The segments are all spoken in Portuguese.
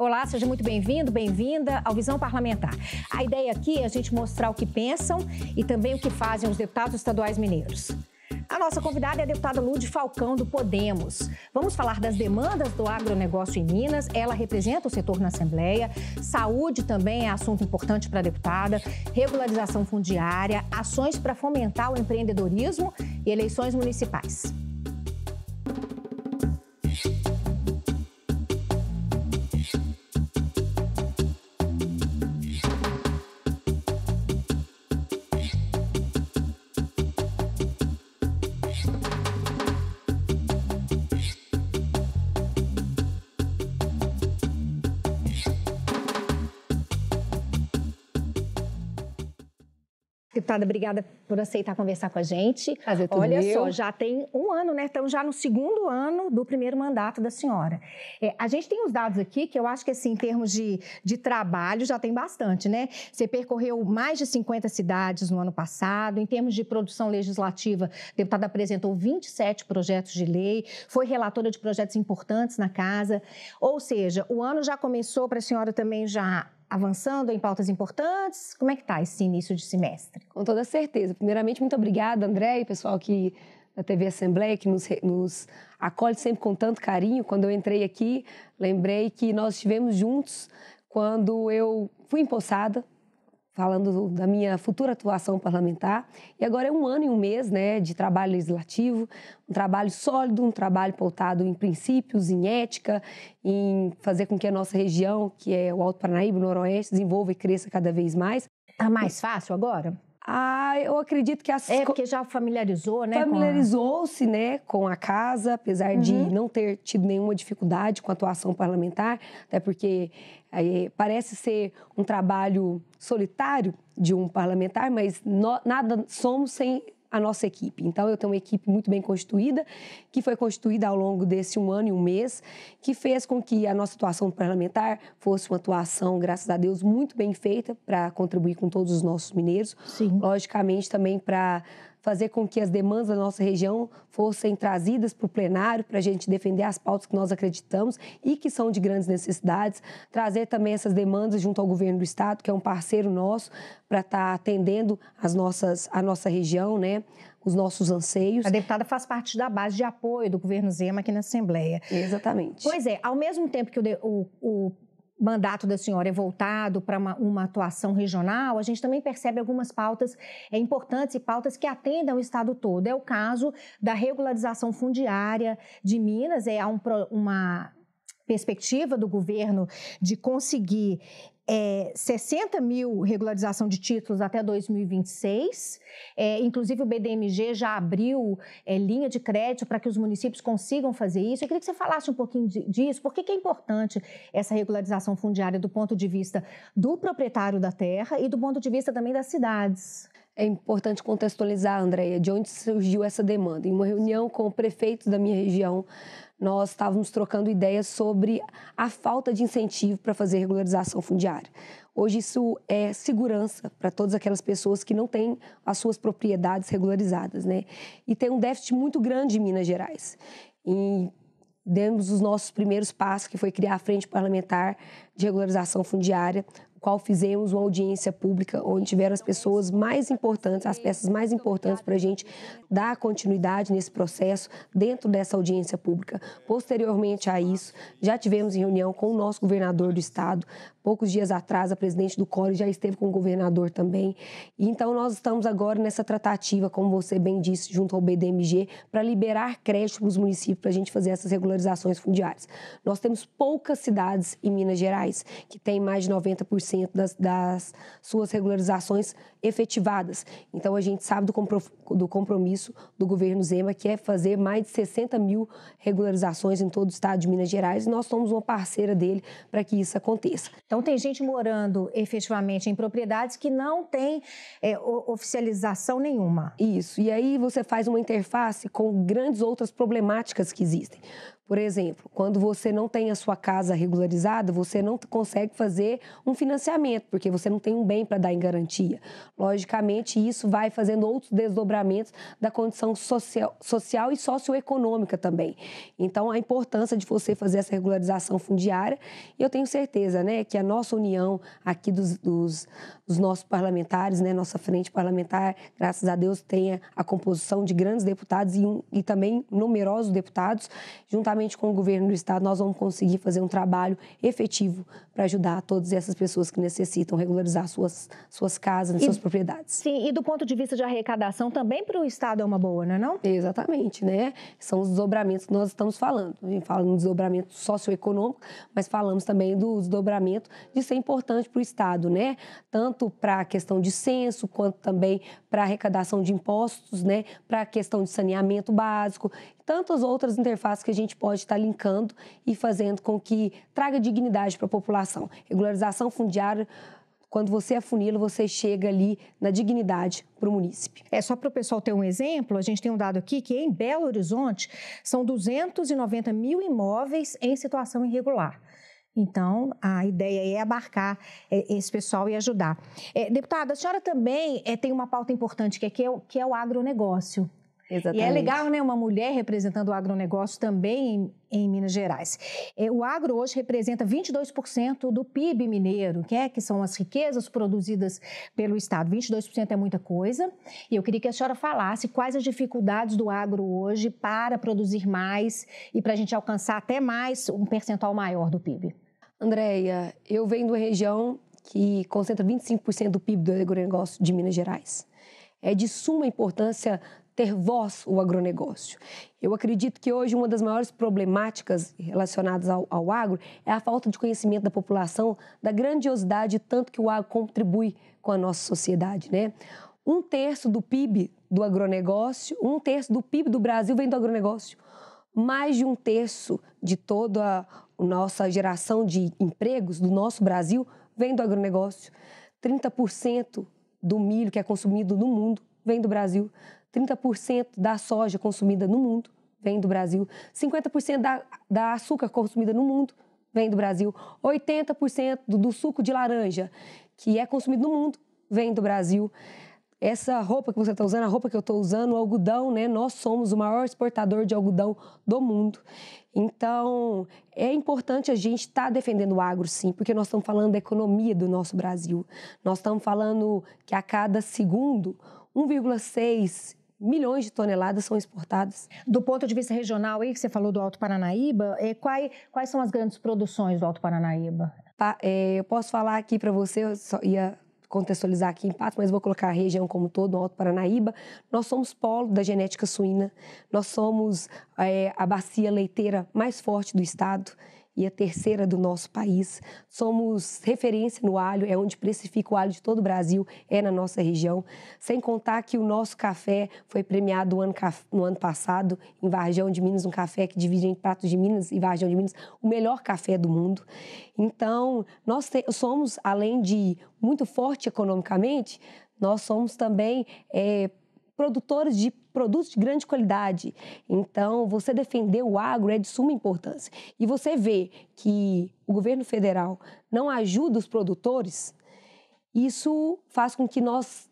Olá, seja muito bem-vindo, bem-vinda ao Visão Parlamentar. A ideia aqui é a gente mostrar o que pensam e também o que fazem os deputados estaduais mineiros. A nossa convidada é a deputada Lude Falcão, do Podemos. Vamos falar das demandas do agronegócio em Minas. Ela representa o setor na Assembleia. Saúde também é assunto importante para a deputada. Regularização fundiária, ações para fomentar o empreendedorismo e eleições municipais. deputada, obrigada por aceitar conversar com a gente. Prazer, tudo Olha meu. só, já tem um ano, né? Estamos já no segundo ano do primeiro mandato da senhora. É, a gente tem uns dados aqui que eu acho que, assim, em termos de, de trabalho, já tem bastante, né? Você percorreu mais de 50 cidades no ano passado. Em termos de produção legislativa, a deputada apresentou 27 projetos de lei, foi relatora de projetos importantes na casa. Ou seja, o ano já começou para a senhora também já avançando em pautas importantes? Como é que está esse início de semestre? Com toda certeza. Primeiramente, muito obrigada, André e pessoal que da TV Assembleia, que nos, nos acolhe sempre com tanto carinho. Quando eu entrei aqui, lembrei que nós estivemos juntos quando eu fui empossada falando da minha futura atuação parlamentar. E agora é um ano e um mês né, de trabalho legislativo, um trabalho sólido, um trabalho pautado em princípios, em ética, em fazer com que a nossa região, que é o Alto Paranaíba, o Noroeste, desenvolva e cresça cada vez mais. Está mais fácil agora? Ah, eu acredito que as É porque já familiarizou, né? Familiarizou-se, né, com a casa, apesar uhum. de não ter tido nenhuma dificuldade com a atuação parlamentar, até porque aí, eh, parece ser um trabalho solitário de um parlamentar, mas no, nada somos sem a nossa equipe. Então, eu tenho uma equipe muito bem constituída, que foi constituída ao longo desse um ano e um mês, que fez com que a nossa atuação parlamentar fosse uma atuação, graças a Deus, muito bem feita para contribuir com todos os nossos mineiros. Sim. Logicamente, também para fazer com que as demandas da nossa região fossem trazidas para o plenário, para a gente defender as pautas que nós acreditamos e que são de grandes necessidades, trazer também essas demandas junto ao governo do Estado, que é um parceiro nosso, para estar tá atendendo as nossas, a nossa região, né? os nossos anseios. A deputada faz parte da base de apoio do governo Zema aqui na Assembleia. Exatamente. Pois é, ao mesmo tempo que o, o, o mandato da senhora é voltado para uma, uma, atuação regional, a gente também percebe algumas pautas é, importantes e pautas que atendam o Estado todo. É o caso da regularização fundiária de Minas, é, há um, uma perspectiva do governo de conseguir é, 60 mil regularização de títulos até 2026. É, inclusive, o BDMG já abriu é, linha de crédito para que os municípios consigam fazer isso. Eu queria que você falasse um pouquinho de, disso. Por que, que, é importante essa regularização fundiária do ponto de vista do proprietário da terra e do ponto de vista também das cidades? É importante contextualizar, Andréia, de onde surgiu essa demanda. Em uma reunião com prefeitos da minha região, nós estávamos trocando ideias sobre a falta de incentivo para fazer regularização fundiária. Hoje isso é segurança para todas aquelas pessoas que não têm as suas propriedades regularizadas, né? E tem um déficit muito grande em Minas Gerais. E demos os nossos primeiros passos, que foi criar a Frente Parlamentar de Regularização Fundiária qual fizemos uma audiência pública onde tiveram as pessoas mais importantes, as peças mais importantes para a gente dar continuidade nesse processo dentro dessa audiência pública. Posteriormente a isso, já tivemos reunião com o nosso governador do estado. Poucos dias atrás, a presidente do CORE já esteve com o governador também. Então, nós estamos agora nessa tratativa, como você bem disse, junto ao BDMG, para liberar crédito para os municípios para a gente fazer essas regularizações fundiárias. Nós temos poucas cidades em Minas Gerais que têm mais de 90% 100% assim, das, das suas regularizações efetivadas. Então, a gente sabe do, compromisso do governo Zema, que é fazer mais de 60 mil regularizações em todo o estado de Minas Gerais, e nós somos uma parceira dele para que isso aconteça. Então, tem gente morando efetivamente em propriedades que não tem é, oficialização nenhuma. Isso. E aí você faz uma interface com grandes outras problemáticas que existem. Por exemplo, quando você não tem a sua casa regularizada, você não consegue fazer um financiamento, porque você não tem um bem para dar em garantia. Logicamente, isso vai fazendo outros desdobramentos da condição social, social e socioeconômica também. Então, a importância de você fazer essa regularização fundiária, e eu tenho certeza né, que a nossa união aqui dos, dos, dos nossos parlamentares, né, nossa frente parlamentar, graças a Deus, tenha a composição de grandes deputados e, um, e também numerosos deputados, juntamente com o governo do Estado, nós vamos conseguir fazer um trabalho efetivo para ajudar todas essas pessoas que necessitam regularizar suas, suas casas, e... seus propriedades. Sim, e do ponto de vista de arrecadação também para o Estado é uma boa, não é não? Exatamente, né? São os desdobramentos que nós estamos falando. A gente fala no desdobramento socioeconômico, mas falamos também do desdobramento de ser importante para o Estado, né? Tanto para a questão de censo, quanto também para a arrecadação de impostos, né? Para a questão de saneamento básico tantas outras interfaces que a gente pode estar linkando e fazendo com que traga dignidade para a população. Regularização fundiária quando você afunila, você chega ali na dignidade para o munícipe. É só para o pessoal ter um exemplo, a gente tem um dado aqui que em Belo Horizonte são 290 mil imóveis em situação irregular. Então, a ideia é abarcar é, esse pessoal e ajudar. É, deputada, a senhora também é, tem uma pauta importante que é, que é, o, que é o agronegócio. Exatamente. E é legal, né, uma mulher representando o agronegócio também em, em Minas Gerais. É, o agro hoje representa 22% do PIB mineiro, que, é, que são as riquezas produzidas pelo Estado. 22% é muita coisa. E eu queria que a senhora falasse quais as dificuldades do agro hoje para produzir mais e para a gente alcançar até mais um percentual maior do PIB. Andréia, eu venho de uma região que concentra 25% do PIB do agronegócio de Minas Gerais. É de suma importância ter voz o agronegócio. Eu acredito que hoje uma das maiores problemáticas relacionadas ao, ao agro é a falta de conhecimento da população da grandiosidade tanto que o agro contribui com a nossa sociedade, né? Um terço do PIB do agronegócio, um terço do PIB do Brasil vem do agronegócio. Mais de um terço de toda a nossa geração de empregos do nosso Brasil vem do agronegócio. 30% do milho que é consumido no mundo vem do Brasil, 30% da soja consumida no mundo vem do Brasil, 50% da, da açúcar consumida no mundo vem do Brasil, 80% do, do suco de laranja que é consumido no mundo vem do Brasil essa roupa que você está usando, a roupa que eu estou usando, o algodão, né? Nós somos o maior exportador de algodão do mundo. Então, é importante a gente estar tá defendendo o agro, sim, porque nós estamos falando da economia do nosso Brasil. Nós estamos falando que a cada segundo 1,6 milhões de toneladas são exportadas. Do ponto de vista regional aí, que você falou do Alto Paranaíba, é, quais, quais são as grandes produções do Alto Paranaíba? Pa, tá, é, eu posso falar aqui para você, eu só ia contextualizar aqui em Pato, mas vou colocar a região como todo, o Alto Paranaíba, nós somos polo da genética suína, nós somos é, a bacia leiteira mais forte do estado e a terceira do nosso país. Somos referência no alho, é onde precifica o alho de todo o Brasil, é na nossa região. Sem contar que o nosso café foi premiado no ano, passado em Varjão de Minas, um café que divide entre Pratos de Minas e Varjão de Minas, o melhor café do mundo. Então, nós somos, além de muito forte economicamente, nós somos também é, produtores de produtos de grande qualidade. Então, você defender o agro é de suma importância. E você vê que o governo federal não ajuda os produtores, isso faz com que nós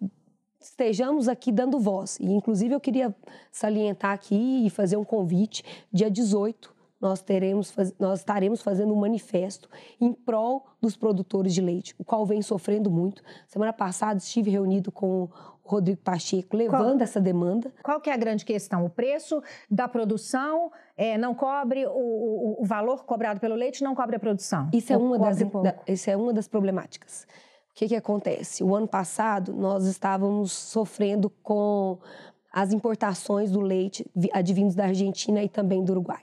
estejamos aqui dando voz. E, inclusive, eu queria salientar aqui e fazer um convite. Dia 18, nós, teremos, nós estaremos fazendo um manifesto em prol dos produtores de leite, o qual vem sofrendo muito. Semana passada estive reunido com Rodrigo Pacheco levando Qual? essa demanda. Qual que é a grande questão? O preço da produção é, não cobre o, o, o, valor cobrado pelo leite, não cobre a produção. Isso é uma das da, isso é uma das problemáticas. O que, que acontece? O ano passado nós estávamos sofrendo com as importações do leite advindos da Argentina e também do Uruguai.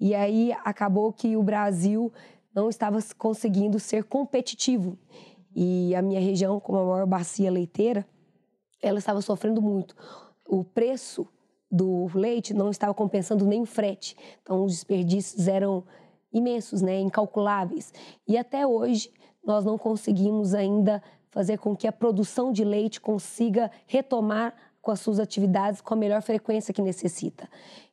E aí acabou que o Brasil não estava conseguindo ser competitivo. E a minha região, como a maior bacia leiteira, ela estava sofrendo muito. O preço do leite não estava compensando nem o frete. Então, os desperdícios eram imensos, né, incalculáveis. E até hoje, nós não conseguimos ainda fazer com que a produção de leite consiga retomar com as suas atividades com a melhor frequência que necessita.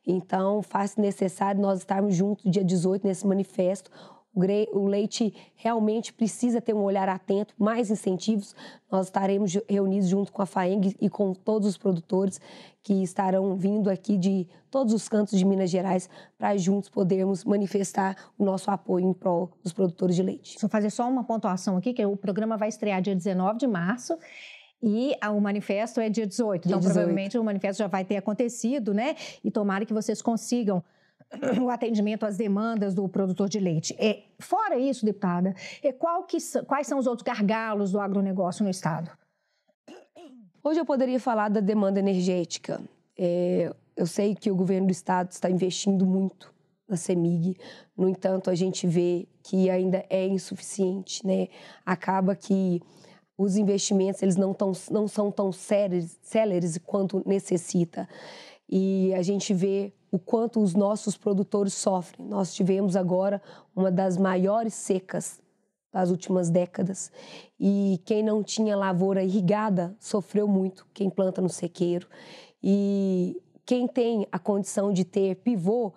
Então, faz necessário nós estarmos juntos dia 18 nesse manifesto, o leite realmente precisa ter um olhar atento, mais incentivos. Nós estaremos reunidos junto com a FAENG e com todos os produtores que estarão vindo aqui de todos os cantos de Minas Gerais para juntos podermos manifestar o nosso apoio em prol dos produtores de leite. Vou fazer só uma pontuação aqui, que o programa vai estrear dia 19 de março. E ah, o manifesto é dia 18, dia então 18. provavelmente o manifesto já vai ter acontecido, né? E tomara que vocês consigam o atendimento às demandas do produtor de leite. É, fora isso, deputada, é qual que, quais são os outros gargalos do agronegócio no Estado? Hoje eu poderia falar da demanda energética. É, eu sei que o governo do Estado está investindo muito na CEMIG, no entanto, a gente vê que ainda é insuficiente. Né? Acaba que os investimentos eles não, tão, não são tão céleres, céleres quanto necessita. E a gente vê o quanto os nossos produtores sofrem. Nós tivemos agora uma das maiores secas das últimas décadas e quem não tinha lavoura irrigada sofreu muito, quem planta no sequeiro. E quem tem a condição de ter pivô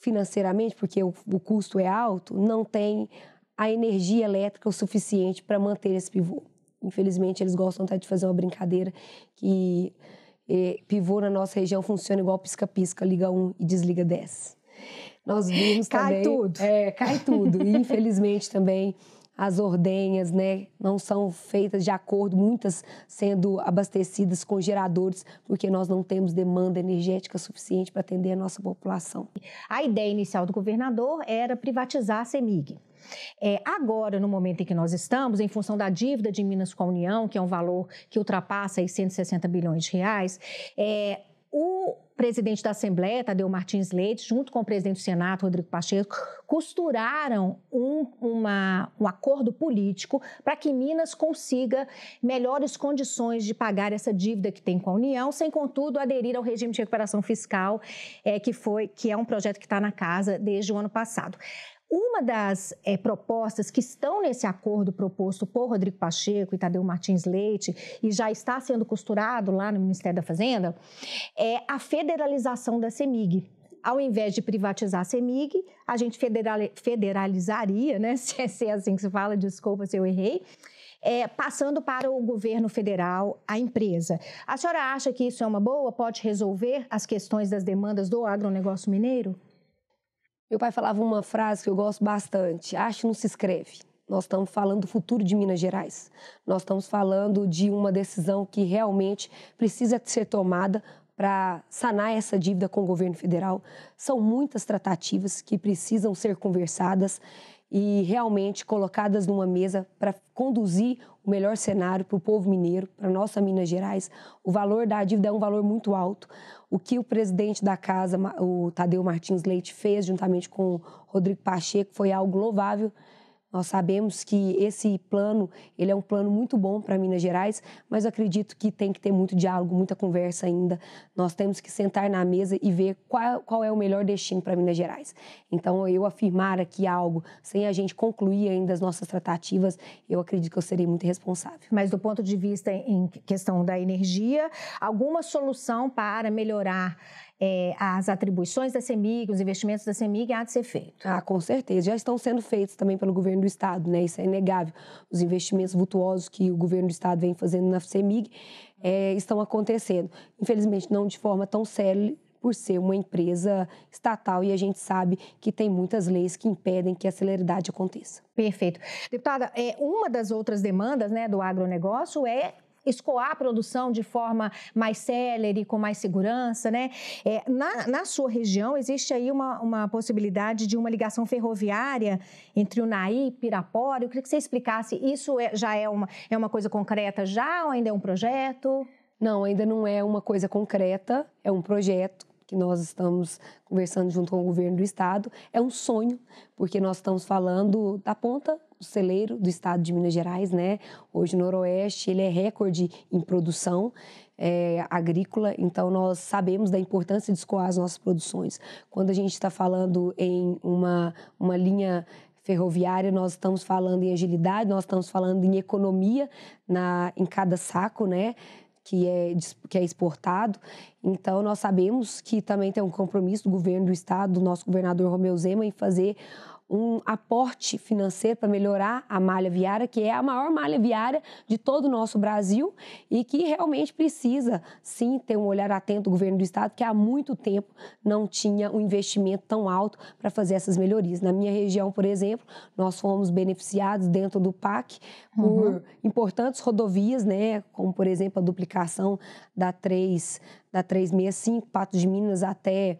financeiramente, porque o, custo é alto, não tem a energia elétrica o suficiente para manter esse pivô. Infelizmente, eles gostam até de fazer uma brincadeira que pivô na nossa região funciona igual pisca-pisca, liga 1 e desliga 10. Nós vimos cai também... Cai tudo. É, cai tudo. E infelizmente também as ordenhas, né, não são feitas de acordo, muitas sendo abastecidas com geradores, porque nós não temos demanda energética suficiente para atender a nossa população. A ideia inicial do governador era privatizar a CEMIG. É, agora, no momento em que nós estamos, em função da dívida de Minas com a União, que é um valor que ultrapassa aí 160 bilhões de reais, é, o presidente da Assembleia, Tadeu Martins Leite, junto com o presidente do Senado, Rodrigo Pacheco, costuraram um, uma, um acordo político para que Minas consiga melhores condições de pagar essa dívida que tem com a União, sem, contudo, aderir ao regime de recuperação fiscal, é, que, foi, que é um projeto que está na casa desde o ano passado. Uma das é, propostas que estão nesse acordo proposto por Rodrigo Pacheco e Tadeu Martins Leite e já está sendo costurado lá no Ministério da Fazenda é a federalização da CEMIG. Ao invés de privatizar a CEMIG, a gente federalizaria, né? É, se é assim que se fala, desculpa se eu errei. É, passando para o governo federal a empresa. A senhora acha que isso é uma boa? Pode resolver as questões das demandas do agronegócio mineiro? Meu pai falava uma frase que eu gosto bastante: acho não se escreve. Nós estamos falando do futuro de Minas Gerais. Nós estamos falando de uma decisão que realmente precisa ser tomada para sanar essa dívida com o governo federal. São muitas tratativas que precisam ser conversadas e realmente colocadas numa mesa para conduzir o melhor cenário para o povo mineiro, para nossa Minas Gerais. O valor da dívida é um valor muito alto. O que o presidente da casa, o Tadeu Martins Leite, fez juntamente com o Rodrigo Pacheco foi algo louvável nós sabemos que esse plano, ele é um plano muito bom para Minas Gerais, mas eu acredito que tem que ter muito diálogo, muita conversa ainda. Nós temos que sentar na mesa e ver qual, qual é o melhor destino para Minas Gerais. Então, eu afirmar aqui algo, sem a gente concluir ainda as nossas tratativas, eu acredito que eu seria muito responsável. Mas do ponto de vista em questão da energia, alguma solução para melhorar é, as atribuições da CEMIG, os investimentos da CEMIG há de ser feito. Ah, com certeza. Já estão sendo feitos também pelo governo do Estado, né? Isso é inegável. Os investimentos vultuosos que o governo do Estado vem fazendo na CEMIG é, estão acontecendo. Infelizmente, não de forma tão célere, por ser uma empresa estatal e a gente sabe que tem muitas leis que impedem que a celeridade aconteça. Perfeito. Deputada, é, uma das outras demandas né, do agronegócio é escoar a produção de forma mais célere, com mais segurança, né? É, na, na sua região, existe aí uma, uma possibilidade de uma ligação ferroviária entre Unaí e Pirapora. Eu queria que você explicasse, isso é, já é uma, é uma coisa concreta já ou ainda é um projeto? Não, ainda não é uma coisa concreta, é um projeto que nós estamos conversando junto com o governo do estado. É um sonho, porque nós estamos falando da ponta o celeiro do estado de Minas Gerais, né? Hoje o Noroeste ele é recorde em produção é, agrícola, então nós sabemos da importância de escoar as nossas produções. Quando a gente está falando em uma, uma linha ferroviária, nós estamos falando em agilidade, nós estamos falando em economia na, em cada saco, né? que é, que é exportado. Então, nós sabemos que também tem um compromisso do governo do estado, do nosso governador Romeu Zema, em fazer um aporte financeiro para melhorar a malha viária, que é a maior malha viária de todo o nosso Brasil e que realmente precisa, sim, ter um olhar atento do governo do Estado, que há muito tempo não tinha um investimento tão alto para fazer essas melhorias. Na minha região, por exemplo, nós fomos beneficiados dentro do PAC por uhum. importantes rodovias, né, como, por exemplo, a duplicação da 3, da 365, Patos de Minas até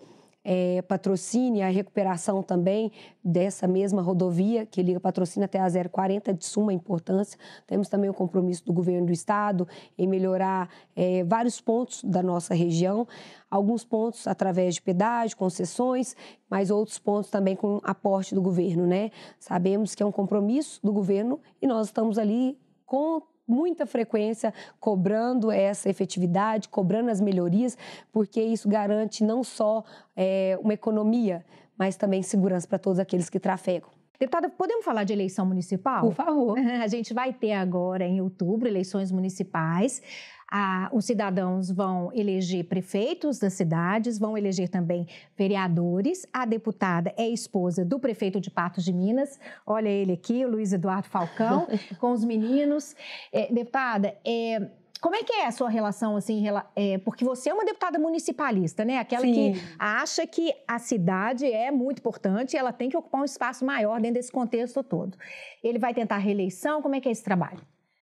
é, patrocine a recuperação também dessa mesma rodovia que liga patrocina até a 040 de suma importância. Temos também o compromisso do governo do estado em melhorar é, vários pontos da nossa região, alguns pontos através de pedágio, concessões, mas outros pontos também com aporte do governo, né? Sabemos que é um compromisso do governo e nós estamos ali com muita frequência cobrando essa efetividade, cobrando as melhorias, porque isso garante não só é, uma economia, mas também segurança para todos aqueles que trafegam. Deputada, podemos falar de eleição municipal? Por favor. A gente vai ter agora, em outubro, eleições municipais. Ah, os cidadãos vão eleger prefeitos das cidades, vão eleger também vereadores. A deputada é esposa do prefeito de Patos de Minas, olha ele aqui, o Luiz Eduardo Falcão, com os meninos. É, deputada, é, como é que é a sua relação, assim, é, porque você é uma deputada municipalista, né? Aquela Sim. que acha que a cidade é muito importante e ela tem que ocupar um espaço maior dentro desse contexto todo. Ele vai tentar reeleição, como é que é esse trabalho?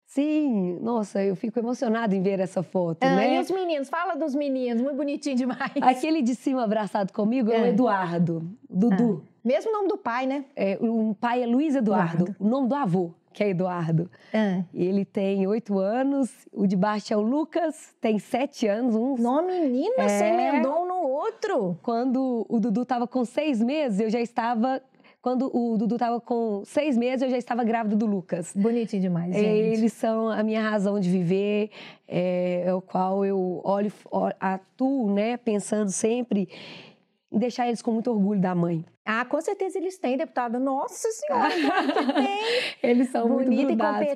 Sim, nossa, eu fico emocionada em ver essa foto, ah, né? E os meninos, fala dos meninos, muito bonitinho demais. Aquele de cima abraçado comigo é, é o Eduardo, Dudu. Ah. Mesmo nome do pai, né? É, o pai é Luiz Eduardo, Eduardo, o nome do avô que é Eduardo. É. Ele tem oito anos, o de baixo é o Lucas, tem sete anos. É. Um... Não, menina, é... você emendou no outro. Quando o Dudu estava com seis meses, eu já estava quando o Dudu estava com seis meses, eu já estava grávida do Lucas. Bonitinho demais, é, gente. Eles são a minha razão de viver, é, é o qual eu olho, atuo, né, pensando sempre e deixar eles com muito orgulho da mãe. Ah, com certeza eles têm, deputada. Nossa senhora, que tem. eles são bonita e competente.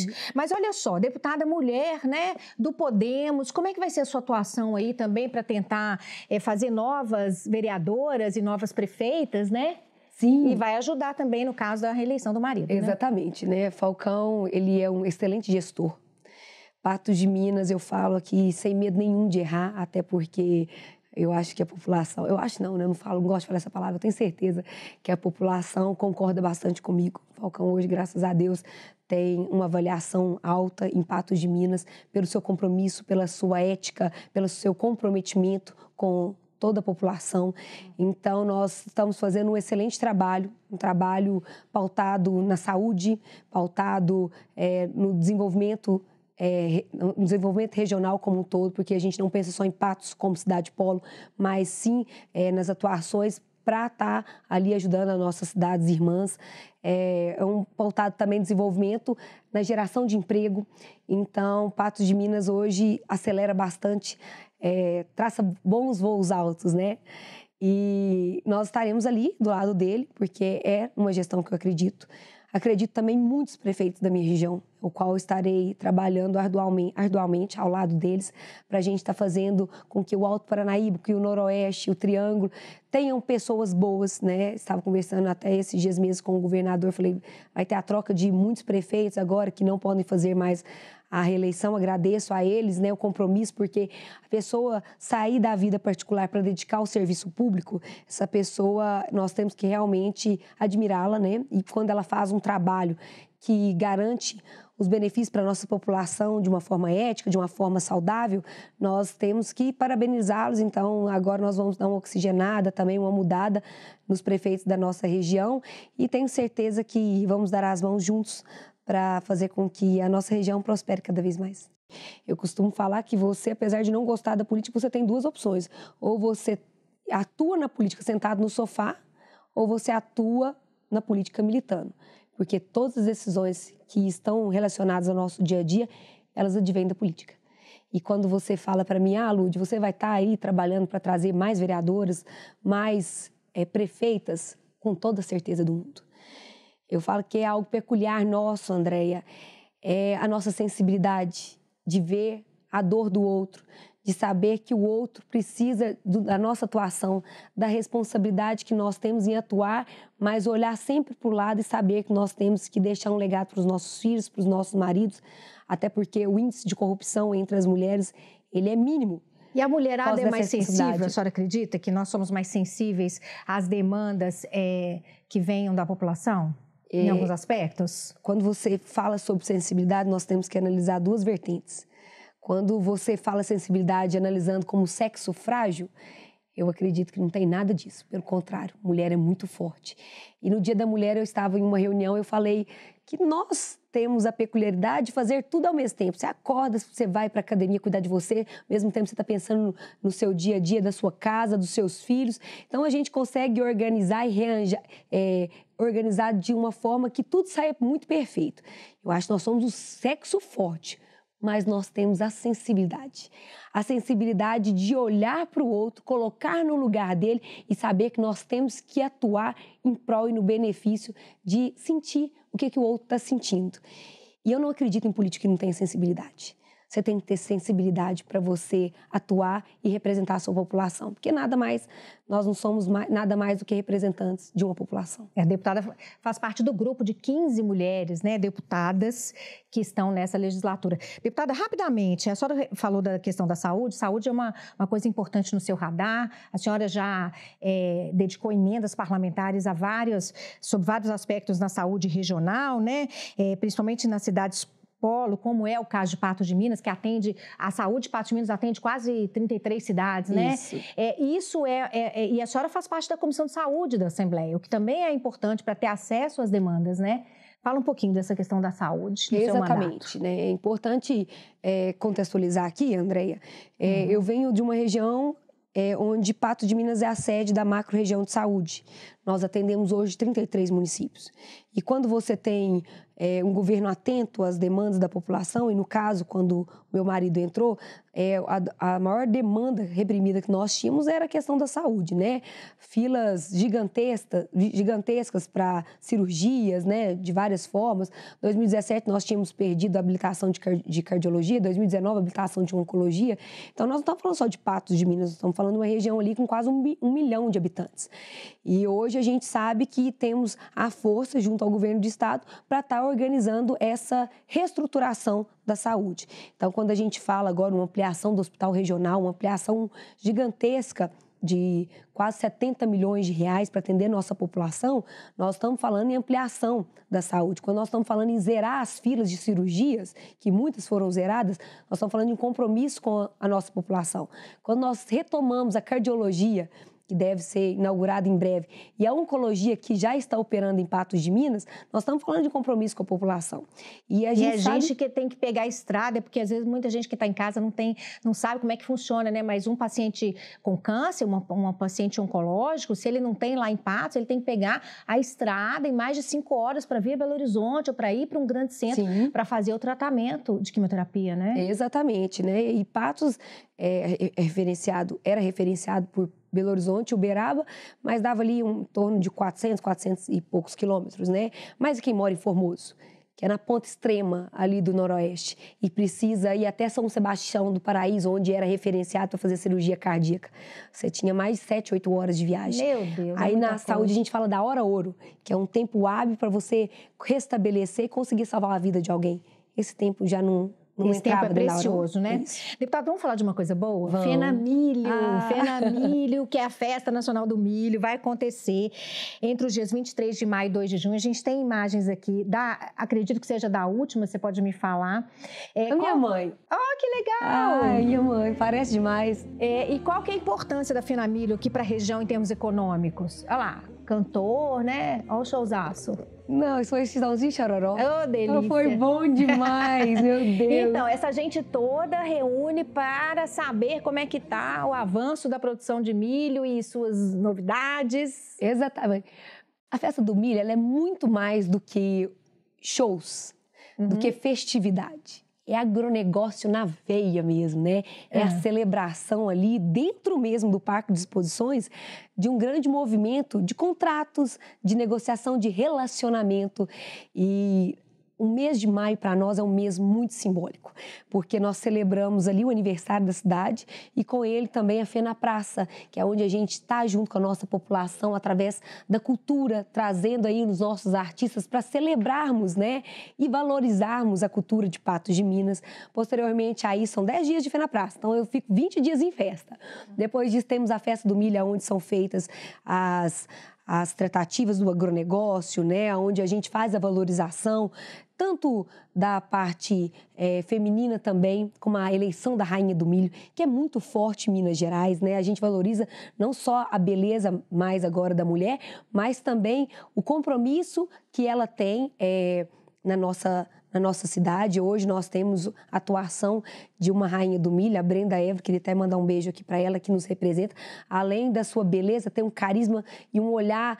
Comigo. Mas olha só, deputada mulher, né, do Podemos, como é que vai ser a sua atuação aí também para tentar é, fazer novas vereadoras e novas prefeitas, né? Sim. E vai ajudar também no caso da reeleição do marido. Né? Exatamente, né? né? Falcão, ele é um excelente gestor. Patos de Minas, eu falo aqui sem medo nenhum de errar, até porque eu acho que a população, eu acho não, né? eu não falo, não gosto de falar essa palavra, eu tenho certeza que a população concorda bastante comigo. O Falcão hoje, graças a Deus, tem uma avaliação alta em Patos de Minas pelo seu compromisso, pela sua ética, pelo seu comprometimento com toda a população. Então, nós estamos fazendo um excelente trabalho, um trabalho pautado na saúde, pautado é, no desenvolvimento é, no desenvolvimento regional como um todo, porque a gente não pensa só em Patos como cidade polo, mas sim é, nas atuações para estar tá ali ajudando as nossas cidades irmãs. É, é um voltado também desenvolvimento na geração de emprego. Então, Patos de Minas hoje acelera bastante, é, traça bons voos altos, né? E nós estaremos ali do lado dele, porque é uma gestão que eu acredito. Acredito também muitos prefeitos da minha região, o qual estarei trabalhando arduamente, arduamente ao lado deles, para a gente estar tá fazendo com que o Alto Paranaíba, que o Noroeste, o Triângulo, tenham pessoas boas, né? Estava conversando até esses dias mesmo com o governador, falei, vai ter a troca de muitos prefeitos agora que não podem fazer mais a reeleição, agradeço a eles né, o compromisso, porque a pessoa sair da vida particular para dedicar ao serviço público, essa pessoa nós temos que realmente admirá-la, né? E quando ela faz um trabalho que garante os benefícios para a nossa população de uma forma ética, de uma forma saudável, nós temos que parabenizá-los. Então, agora nós vamos dar uma oxigenada, também uma mudada nos prefeitos da nossa região e tenho certeza que vamos dar as mãos juntos para fazer com que a nossa região prospere cada vez mais. Eu costumo falar que você, apesar de não gostar da política, você tem duas opções. Ou você atua na política sentado no sofá, ou você atua na política militando. Porque todas as decisões que estão relacionadas ao nosso dia a dia, elas advêm da política. E quando você fala para mim, ah, Lud, você vai estar tá aí trabalhando para trazer mais vereadoras, mais é, prefeitas, com toda a certeza do mundo. Eu falo que é algo peculiar nosso, Andréia, é a nossa sensibilidade de ver a dor do outro, de saber que o outro precisa da nossa atuação, da responsabilidade que nós temos em atuar, mas olhar sempre para o lado e saber que nós temos que deixar um legado para os nossos filhos, para os nossos maridos, até porque o índice de corrupção entre as mulheres ele é mínimo. E a mulherada é mais sensível? A senhora acredita que nós somos mais sensíveis às demandas é, que venham da população? Em é, alguns aspectos? Quando você fala sobre sensibilidade, nós temos que analisar duas vertentes. Quando você fala sensibilidade analisando como sexo frágil, eu acredito que não tem nada disso. Pelo contrário, mulher é muito forte. E no Dia da Mulher eu estava em uma reunião, eu falei que nós temos a peculiaridade de fazer tudo ao mesmo tempo. Você acorda, você vai para a academia cuidar de você, ao mesmo tempo você está pensando no seu dia a dia, da sua casa, dos seus filhos. Então a gente consegue organizar e reanjar, é, organizar de uma forma que tudo saia muito perfeito. Eu acho que nós somos o sexo forte, mas nós temos a sensibilidade. A sensibilidade de olhar para o outro, colocar no lugar dele e saber que nós temos que atuar em prol e no benefício de sentir o que, é que o outro está sentindo. E eu não acredito em político que não tenha sensibilidade você tem que ter sensibilidade para você atuar e representar a sua população, porque nada mais, nós não somos mais, nada mais do que representantes de uma população. É, a deputada faz parte do grupo de 15 mulheres, né, deputadas que estão nessa legislatura. Deputada, rapidamente, a senhora falou da questão da saúde, saúde é uma, uma coisa importante no seu radar, a senhora já é, dedicou emendas parlamentares a várias, sobre vários aspectos na saúde regional, né, é, principalmente nas cidades polo, como é o caso de Pato de Minas, que atende, a saúde Pato de Minas atende quase 33 cidades, né? Isso é, isso é, é, é e a senhora faz parte da Comissão de Saúde da Assembleia, o que também é importante para ter acesso às demandas, né? Fala um pouquinho dessa questão da saúde. Exatamente. Né? É importante é, contextualizar aqui, Andréia. É, uhum. Eu venho de uma região é, onde Pato de Minas é a sede da macro-região de saúde. Nós atendemos hoje 33 municípios. E quando você tem é, um governo atento às demandas da população, e no caso, quando meu marido entrou, é, a, a, maior demanda reprimida que nós tínhamos era a questão da saúde, né? Filas gigantesca, gigantescas para cirurgias, né? De várias formas. 2017 nós tínhamos perdido a habilitação de, de cardiologia, 2019 a habilitação de oncologia. Então nós não estamos falando só de Patos de Minas, estamos falando de uma região ali com quase um, um milhão de habitantes. E hoje hoje a gente sabe que temos a força junto ao governo de estado para estar tá organizando essa reestruturação da saúde. Então, quando a gente fala agora uma ampliação do hospital regional, uma ampliação gigantesca de quase 70 milhões de reais para atender nossa população, nós estamos falando em ampliação da saúde. Quando nós estamos falando em zerar as filas de cirurgias, que muitas foram zeradas, nós estamos falando em compromisso com a nossa população. Quando nós retomamos a cardiologia que deve ser inaugurada em breve, e a oncologia que já está operando em Patos de Minas, nós estamos falando de compromisso com a população. E a é gente, e a sabe... gente que tem que pegar a estrada, porque às vezes muita gente que está em casa não tem, não sabe como é que funciona, né? Mas um paciente com câncer, uma, uma paciente oncológico, se ele não tem lá em Patos, ele tem que pegar a estrada em mais de cinco horas para vir a Belo Horizonte ou para ir para um grande centro para fazer o tratamento de quimioterapia, né? Exatamente, né? E Patos é, é, é referenciado, era referenciado por Belo Horizonte, Uberaba, mas dava ali um, em torno de 400, 400 e poucos quilômetros, né? Mas quem mora em Formoso, que é na ponta extrema ali do Noroeste, e precisa ir até São Sebastião do Paraíso, onde era referenciado para fazer cirurgia cardíaca. Você tinha mais de 7, 8 horas de viagem. Meu Deus. Aí é na saúde a gente fala da hora ouro, que é um tempo hábil para você restabelecer e conseguir salvar a vida de alguém. Esse tempo já não esse tempo é precioso, né? Isso. Deputado, vamos falar de uma coisa boa? Vamos. Fenamilho, ah. Fenamilho, que é a Festa Nacional do Milho, vai acontecer entre os dias 23 de maio e 2 de junho. A gente tem imagens aqui, da, acredito que seja da última, você pode me falar. É, minha qual... mãe. Oh, que legal! Ai, minha mãe, parece demais. É, e qual que é a importância da Fenamilho aqui para a região em termos econômicos? Olha lá, cantor, né? Olha o showzaço. Não, isso foi Chitãozinho Chororó. Oh, delícia. Oh, foi bom demais, meu Deus. Então, essa gente toda reúne para saber como é que tá o avanço da produção de milho e suas novidades. Exatamente. A festa do milho, é muito mais do que shows, uhum. do que festividade é agronegócio na veia mesmo, né? É, é, a celebração ali dentro mesmo do Parque de Exposições de um grande movimento de contratos, de negociação, de relacionamento. E o mês de maio para nós é um mês muito simbólico, porque nós celebramos ali o aniversário da cidade e com ele também a Fé na Praça, que é onde a gente está junto com a nossa população através da cultura, trazendo aí os nossos artistas para celebrarmos, né, e valorizarmos a cultura de Patos de Minas. Posteriormente aí são 10 dias de Fé na Praça, então eu fico 20 dias em festa. Depois disso temos a Festa do Milho, onde são feitas as as tratativas do agronegócio, né, onde a gente faz a valorização tanto da parte é, feminina também, como a eleição da Rainha do Milho, que é muito forte em Minas Gerais, né? A gente valoriza não só a beleza mais agora da mulher, mas também o compromisso que ela tem é, na nossa na nossa cidade. Hoje nós temos a atuação de uma rainha do milho, a Brenda Eva, queria até mandar um beijo aqui para ela, que nos representa. Além da sua beleza, tem um carisma e um olhar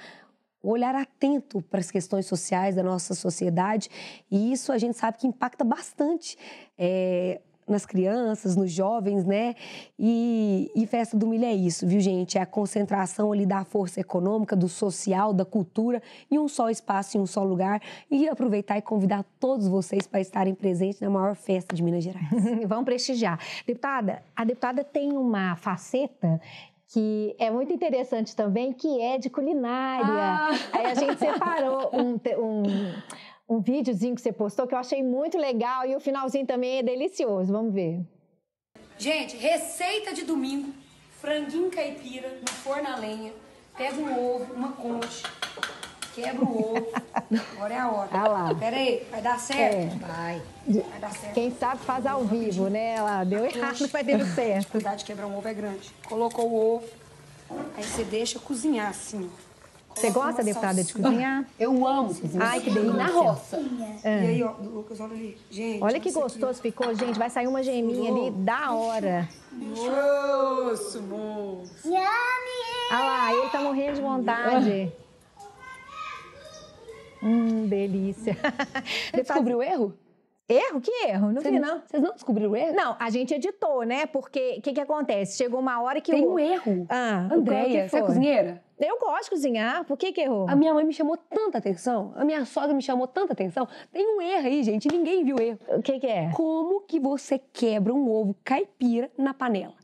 o olhar atento para as questões sociais da nossa sociedade. E isso a gente sabe que impacta bastante é, nas crianças, nos jovens, né? E, e, festa do milho é isso, viu, gente? É a concentração ali da força econômica, do social, da cultura, em um só espaço, em um só lugar. E aproveitar e convidar todos vocês para estarem presentes na maior festa de Minas Gerais. Vamos prestigiar. Deputada, a deputada tem uma faceta que é muito interessante também, que é de culinária. Ah. Aí a gente separou um, um, um videozinho que você postou que eu achei muito legal e o finalzinho também é delicioso. Vamos ver. Gente, receita de domingo: franguinho caipira no forno a lenha. Pega um ovo, uma concha, Quebra o ovo. Agora é a hora. Ah lá. Peraí, vai dar certo? É. Vai. Vai dar certo. Quem sabe faz ao vivo, né? Ela deu errado, mas dar certo. A dificuldade de quebrar um ovo é grande. Colocou o ovo, aí você deixa cozinhar assim, você gosta, deputada, de cozinhar? Eu amo cozinhar. Ai, que delícia. Na roça. Ah. E aí, ó, Lucas, olha ali. Gente. Olha que gostoso aqui. ficou, gente. Vai sair uma geminha ali da hora. Moço, moço. Olha lá, ele tá morrendo de vontade. Hum, delícia. Você descobriu o erro? Erro? Que erro? Não vi não. Vocês não descobriram o erro? Não, a gente editou, né? Porque o que, que acontece? Chegou uma hora que. Tem um erro. Ah, Andréia, você é cozinheira? Eu gosto de cozinhar. Por que, que errou? A minha mãe me chamou tanta atenção. A minha sogra me chamou tanta atenção. Tem um erro aí, gente. Ninguém viu o erro. O que, que é? Como que você quebra um ovo caipira na panela?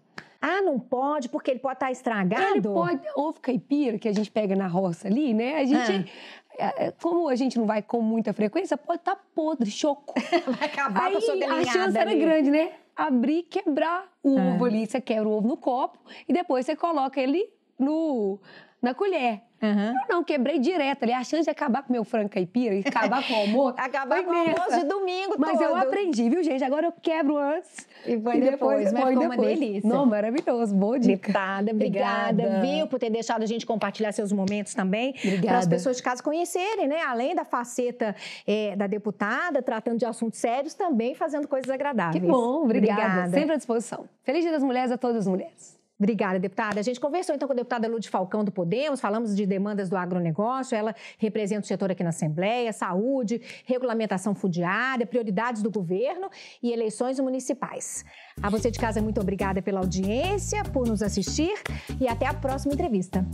Ah, não pode, porque ele pode estar tá estragado? Ele pode. Ovo caipira que a gente pega na roça ali, né? A gente. Ah. É, é, como a gente não vai com muita frequência, pode estar tá podre, choco. vai acabar Aí, com a sua A chance ali. era grande, né? Abrir, quebrar o é. ovo ali. Você quebra o ovo no copo e depois você coloca ele no na colher. Uhum. Eu não, quebrei direto ali. A chance de acabar com meu frango caipira e acabar com o almoço. acabar com o almoço de domingo Mas todo. eu aprendi, viu, gente? Agora eu quebro antes. E vai e depois, depois, mas foi depois. uma delícia. Não, maravilhoso. Boa dica. Deputada, obrigada, obrigada, viu, por ter deixado a gente compartilhar seus momentos também. Obrigada. Para as pessoas de casa conhecerem, né? Além da faceta é, da deputada, tratando de assuntos sérios, também fazendo coisas agradáveis. Que bom, obrigada. obrigada. Sempre à disposição. Feliz Dia das Mulheres a todas as mulheres. Obrigada, deputada. A gente conversou então com a deputada Lud Falcão do Podemos, falamos de demandas do agronegócio, ela representa o setor aqui na Assembleia, saúde, regulamentação fundiária, prioridades do governo e eleições municipais. A você de casa, muito obrigada pela audiência, por nos assistir e até a próxima entrevista.